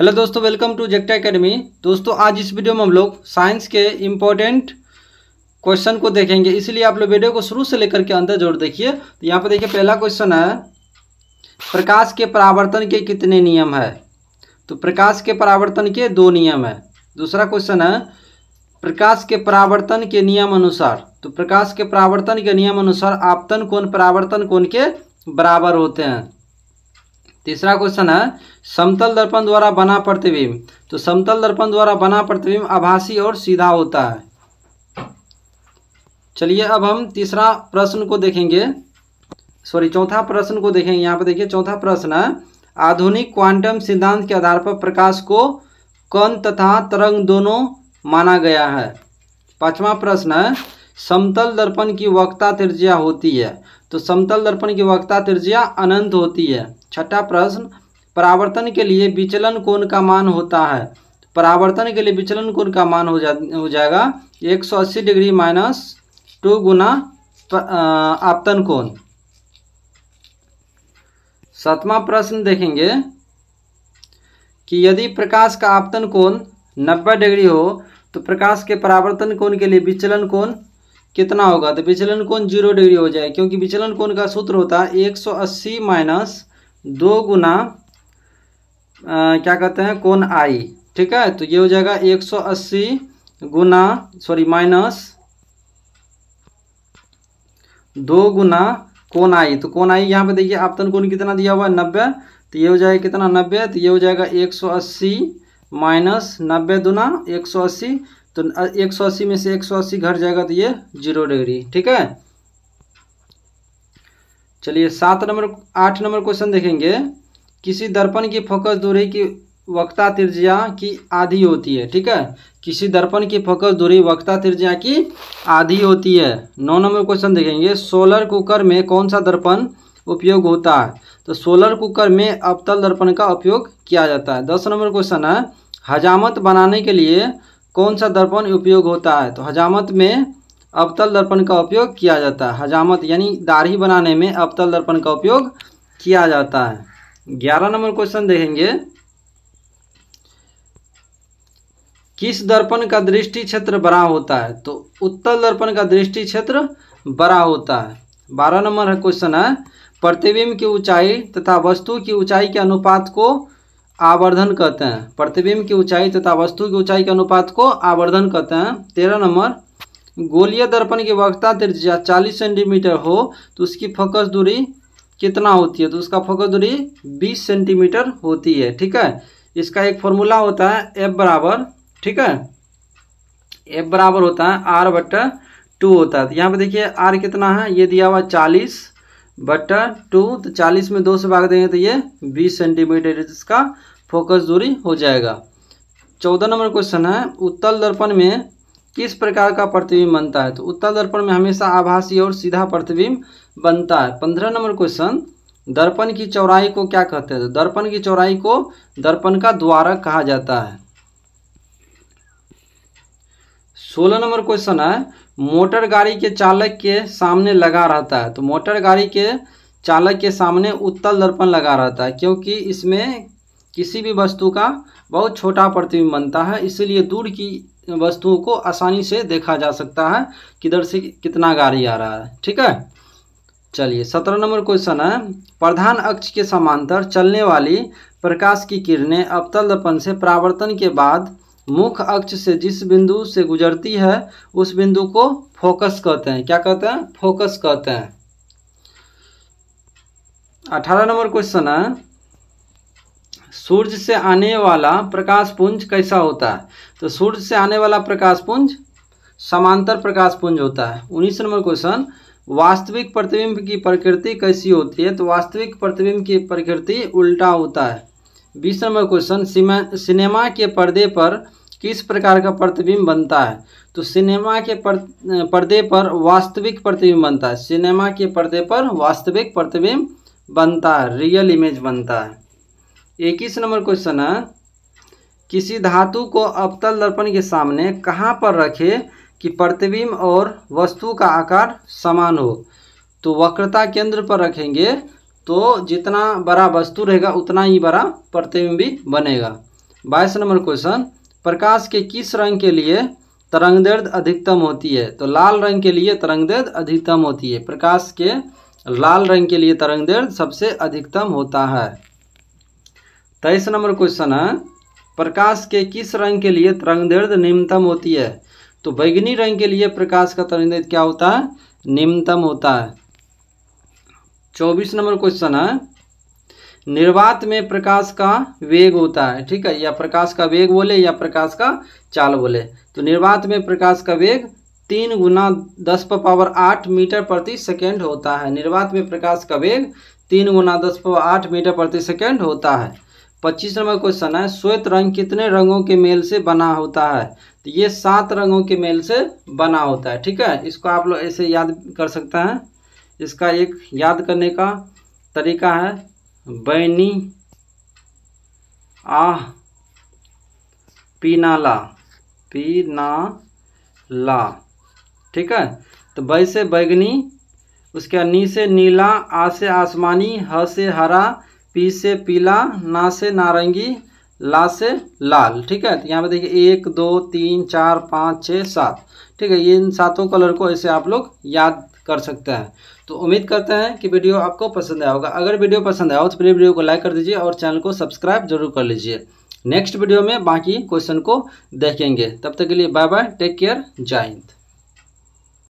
hello दोस्तों welcome to जेक्टा academy दोस्तों आज इस वीडियो में हम लोग साइंस के इम्पोर्टेंट क्वेश्चन को देखेंगे इसलिए आप लोग वीडियो को शुरू से लेकर के अंदर जोड़ देखिए तो यहाँ पर देखिए पहला क्वेश्चन है प्रकाश के परावर्तन के कितने नियम है तो प्रकाश के परावर्तन के दो नियम है दूसरा क्वेश्चन है प्रकाश के परावर्तन के नियम अनुसार तो प्रकाश के परावर्तन के नियम अनुसार आपतन कौन परावर्तन कौन के बराबर होते हैं तीसरा क्वेश्चन है समतल दर्पण द्वारा बना प्रतिबिंब तो समतल दर्पण द्वारा बना प्रतिबिंब आभासी और सीधा होता है चलिए अब हम तीसरा प्रश्न को देखेंगे सॉरी चौथा प्रश्न को देखेंगे यहाँ पर देखिए चौथा प्रश्न है आधुनिक क्वांटम सिद्धांत के आधार पर प्रकाश को कण तथा तरंग दोनों माना गया है पांचवा प्रश्न है समतल दर्पण की वक्ता त्रिज्या होती है तो समतल दर्पण की वक्ता त्रिज्या अनंत होती है छठा प्रश्न परावर्तन के लिए विचलन कोण का मान होता है परावर्तन के लिए विचलन कोण का मान हो जा हो जाएगा 180 डिग्री माइनस टू गुना आपतन कोण सातवां प्रश्न देखेंगे कि यदि प्रकाश का आपतन कोण 90 डिग्री हो तो प्रकाश के परावर्तन कोण के लिए विचलन कोण कितना होगा तो विचलन कोण जीरो डिग्री हो जाए क्योंकि विचलन कोण का सूत्र होता है एक सौ अस्सी माइनस दो गुना आ, क्या कहते हैं कोण आई ठीक है तो ये हो जाएगा एक सौ अस्सी गुना सॉरी माइनस दो गुना कोण आई तो कोण आई यहाँ पे देखिए आपतन कोण कितना दिया हुआ है नब्बे तो ये हो जाएगा कितना नब्बे तो ये हो जाएगा एक सौ अस्सी माइनस नब्बे दुना एक सौ अस्सी तो एक सौ अस्सी में से एक सौ अस्सी घट जाएगा तो ये जीरो डिग्री ठीक है चलिए सात नंबर आठ नंबर क्वेश्चन देखेंगे किसी दर्पण की फोकस दूरी की वक्ता त्रिज्या की आधी होती है ठीक है किसी दर्पण की फोकस दूरी वक्ता त्रिज्या की आधी होती है नौ नंबर क्वेश्चन देखेंगे सोलर कुकर में कौन सा दर्पण उपयोग होता है तो सोलर कुकर में अवतल दर्पण का उपयोग किया जाता है दस नंबर क्वेश्चन है हजामत बनाने के लिए कौन सा दर्पण उपयोग होता है तो हजामत में अवतल दर्पण का उपयोग किया जाता है हजामत यानी दाढ़ी बनाने में अवतल दर्पण का उपयोग किया जाता है ग्यारह नंबर क्वेश्चन देखेंगे किस दर्पण का दृष्टि क्षेत्र बड़ा होता है तो उत्तल दर्पण का दृष्टि क्षेत्र बड़ा होता है बारह नंबर क्वेश्चन है प्रतिबिंब की ऊंचाई तथा वस्तु की ऊंचाई के अनुपात को आवर्धन कहते हैं प्रतिबिंब की ऊंचाई तथा वस्तु की ऊंचाई के अनुपात को आवर्धन कहते हैं तेरह नंबर गोलीय दर्पण की वक्ता त्रिज्या चालीस सेंटीमीटर हो तो उसकी फोकस दूरी कितना होती है तो उसका फोकस दूरी बीस सेंटीमीटर होती है ठीक है इसका एक फॉर्मूला होता है एफ बराबर ठीक है एफ बराबर होता है आर बट्टा टू होता है तो यहाँ पे देखिए आर कितना है ये दिया हुआ चालीस बटा टू तो चालीस में दो से भाग देंगे तो ये बीस सेंटीमीटर तो इसका फोकस दूरी हो जाएगा चौदह नंबर क्वेश्चन है उत्तल दर्पण में किस प्रकार का प्रतिबिंब बनता है तो उत्तल दर्पण में हमेशा आभासी और सीधा प्रतिबिंब बनता है पंद्रह नंबर क्वेश्चन दर्पण की चौराई को क्या कहते हैं तो दर्पण की चौराई को दर्पण का द्वारक कहा जाता है सोलह नंबर क्वेश्चन है मोटर गाड़ी के चालक के सामने लगा रहता है तो मोटर गाड़ी के चालक के सामने उत्तल दर्पण लगा रहता है क्योंकि इसमें किसी भी वस्तु का बहुत छोटा प्रतिबिंब बनता है इसीलिए दूर की वस्तुओं को आसानी से देखा जा सकता है किधर से कितना गाड़ी आ रहा है ठीक है चलिए सत्रह नंबर क्वेश्चन है प्रधान अक्ष के समांतर चलने वाली प्रकाश की किरणें अवतल दर्पण से परावर्तन के बाद मुख्य अक्ष से जिस बिंदु से गुजरती है उस बिंदु को फोकस कहते हैं क्या कहते हैं फोकस कहते हैं अठारह नंबर क्वेश्चन है सूर्य से आने वाला प्रकाश पुंज कैसा होता है तो सूर्य से आने वाला प्रकाश पुंज समांतर प्रकाश पुंज होता है उन्नीस नंबर क्वेश्चन वास्तविक प्रतिबिंब की प्रकृति कैसी होती है तो वास्तविक प्रतिबिंब की प्रकृति उल्टा होता है बीस नंबर क्वेश्चन सिनेमा के पर्दे पर किस प्रकार का प्रतिबिंब बनता है तो सिनेमा के पर, पर्दे पर वास्तविक प्रतिबिंब बनता है सिनेमा के पर्दे पर वास्तविक प्रतिबिंब बनता है रियल इमेज बनता है इक्कीस नंबर क्वेश्चन है किसी धातु को अवतल दर्पण के सामने कहाँ पर रखे कि प्रतिबिंब और वस्तु का आकार समान हो तो वक्रता केंद्र पर रखेंगे तो जितना बड़ा वस्तु रहेगा उतना ही बड़ा प्रतिबिंब बनेगा बाईस नंबर क्वेश्चन प्रकाश के किस रंग के लिए तरंगदैर्ध अधिकतम होती है तो लाल रंग के लिए तरंगदैर्ध अधिकतम होती है प्रकाश के लाल रंग के लिए तरंगदैर्ध सबसे अधिकतम होता है तेईस नंबर क्वेश्चन है प्रकाश के किस रंग के लिए तरंगदैर्ध निम्नतम होती है तो बैगनी रंग के लिए प्रकाश का तरंगदैर्ध क्या होता है निम्नतम होता है चौबीस नंबर क्वेश्चन है निर्वात में प्रकाश का वेग होता है ठीक है या प्रकाश का वेग बोले या प्रकाश का चाल बोले तो निर्वात में प्रकाश का वेग तीन गुना दस पर पावर आठ मीटर प्रति सेकेंड होता है निर्वात में प्रकाश का वेग तीन गुना दस पावर आठ मीटर प्रति सेकेंड होता है पच्चीस नंबर क्वेश्चन है श्वेत रंग कितने रंगों के मेल से बना होता है तो ये सात रंगों के मेल से बना होता है ठीक है इसको आप लोग ऐसे याद कर सकते हैं इसका एक याद करने का तरीका है बैनी आह पीनाला पीना ला ठीक है तो बै से बैगनी उसके नी से नीला आ से आसमानी ह से हरा पी से पीला ना से नारंगी ला से लाल ठीक है तो यहाँ पे देखिए एक दो तीन चार पाँच छः सात ठीक है ये इन सातों कलर को ऐसे आप लोग याद कर सकते हैं तो उम्मीद करते हैं कि वीडियो आपको पसंद आया होगा अगर वीडियो पसंद आया हो तो प्लीज़ वीडियो को लाइक कर दीजिए और चैनल को सब्सक्राइब जरूर कर लीजिए नेक्स्ट वीडियो में बाकी क्वेश्चन को देखेंगे तब तक के लिए बाय बाय टेक केयर जय हिंद